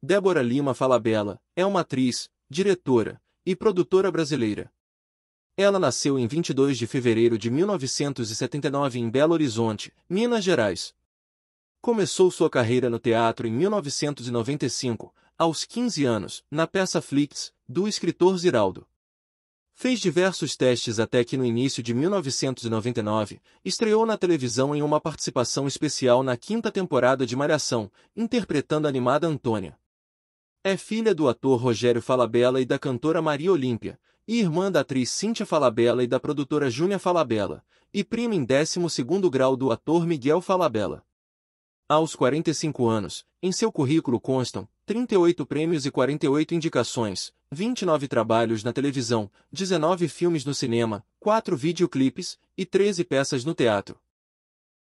Débora Lima Falabella é uma atriz, diretora e produtora brasileira. Ela nasceu em 22 de fevereiro de 1979 em Belo Horizonte, Minas Gerais. Começou sua carreira no teatro em 1995, aos 15 anos, na peça Flix, do escritor Ziraldo. Fez diversos testes até que no início de 1999, estreou na televisão em uma participação especial na quinta temporada de Malhação, interpretando a animada Antônia. É filha do ator Rogério Falabella e da cantora Maria Olímpia, e irmã da atriz Cíntia Falabella e da produtora Júnia Falabella, e prima em 12 grau do ator Miguel Falabella. Aos 45 anos, em seu currículo constam 38 prêmios e 48 indicações, 29 trabalhos na televisão, 19 filmes no cinema, 4 videoclipes e 13 peças no teatro.